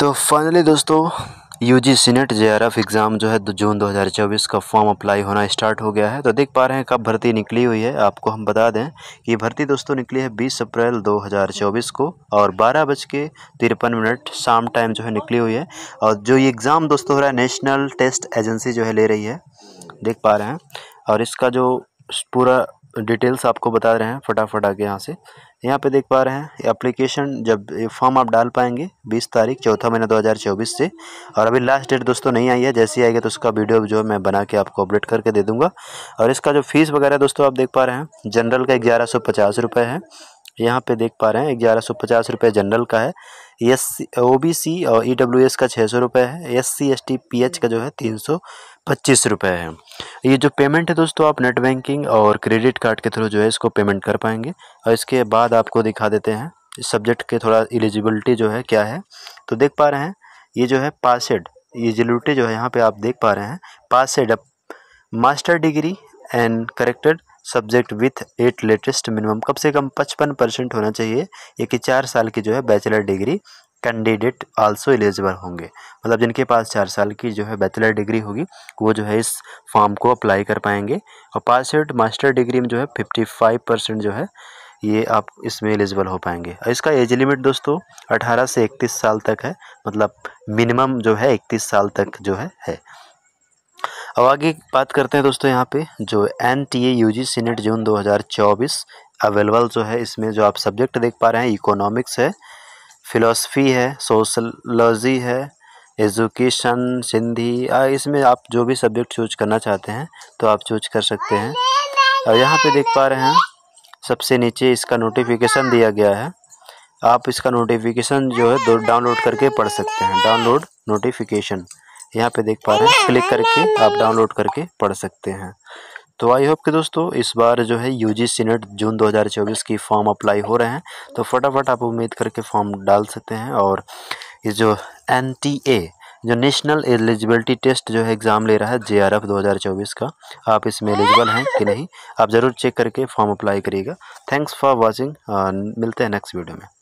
तो फाइनली दोस्तों UG senate जे exam जो है जून 2024 का फॉर्म अप्लाई होना स्टार्ट हो गया है तो देख पा रहे हैं कब भर्ती निकली हुई है आपको हम बता दें कि ये भर्ती दोस्तों निकली है 20 अप्रैल 2024 को और बारह बज के तिरपन मिनट शाम टाइम जो है निकली हुई है और जो ये एग्ज़ाम दोस्तों हो रहा है नेशनल टेस्ट एजेंसी जो है ले रही है देख पा रहे हैं और इसका जो पूरा डिटेल्स आपको बता रहे हैं फटाफट आगे यहाँ से यहाँ पे देख पा रहे हैं एप्लीकेशन जब फॉर्म आप डाल पाएंगे 20 तारीख चौथा महीना 2024 से और अभी लास्ट डेट दोस्तों नहीं आई है जैसे ही आएगी तो उसका वीडियो जो है मैं बना के आपको अपडेट करके दे दूँगा और इसका जो फीस वगैरह दोस्तों आप देख पा रहे हैं जनरल का ग्यारह सौ है यहाँ पे देख पा रहे हैं ग्यारह सौ पचास रुपये जनरल का है एस ओ बी सी और ई डब्ल्यू एस का छः सौ रुपये है S C S T P H का जो है तीन सौ पच्चीस रुपये है ये जो पेमेंट है दोस्तों आप नेट बैंकिंग और क्रेडिट कार्ड के थ्रू जो है इसको पेमेंट कर पाएंगे और इसके बाद आपको दिखा देते हैं इस सब्जेक्ट के थोड़ा एलिजिबिलिटी जो है क्या है तो देख पा रहे हैं ये जो है पासड एलिजिबिलिटी जो है यहाँ पर आप देख पा रहे हैं passed master degree and corrected subject with at least minimum कम से कम पचपन परसेंट होना चाहिए ये कि चार साल की जो है bachelor degree candidate also eligible होंगे मतलब जिनके पास चार साल की जो है बैचलर डिग्री होगी वो जो है इस फॉर्म को अप्लाई कर पाएंगे और पास आउट मास्टर डिग्री में जो है फिफ्टी फाइव परसेंट जो है ये आप इसमें एलिजिबल हो पाएंगे और इसका एज लिमिट दोस्तों अठारह से इकतीस साल तक है मतलब मिनिमम जो है इकतीस साल तक जो है है अब आगे बात करते हैं दोस्तों यहाँ पे जो N T A U G C NET June दो हज़ार चौबीस अवेलेबल जो है इसमें जो आप सब्जेक्ट देख पा रहे हैं इकोनॉमिक्स है फिलोसफी है सोशलॉजी है एजुकेशन सिंधी आ, इसमें आप जो भी सब्जेक्ट चूज करना चाहते हैं तो आप चूज कर सकते हैं और यहाँ पे देख पा रहे हैं सबसे नीचे इसका नोटिफिकेशन दिया गया है आप इसका नोटिफिकेशन जो है डाउनलोड करके पढ़ सकते हैं डाउनलोड नोटिफिकेशन यहाँ पे देख पा रहे हैं क्लिक करके आप डाउनलोड करके पढ़ सकते हैं तो आई होप कि दोस्तों इस बार जो है यू जी सीनेट जून 2024 की फॉर्म अप्लाई हो रहे हैं तो फटाफट आप उम्मीद करके फॉर्म डाल सकते हैं और ये जो एन टी ए जो नेशनल एलिजिबिलिटी टेस्ट जो है एग्ज़ाम ले रहा है जे आर एफ दो हज़ार चौबीस का आप इसमें एलिजिबल हैं कि नहीं आप ज़रूर चेक करके फॉर्म अप्लाई करिएगा थैंक्स फॉर वॉचिंग मिलते हैं नेक्स्ट वीडियो में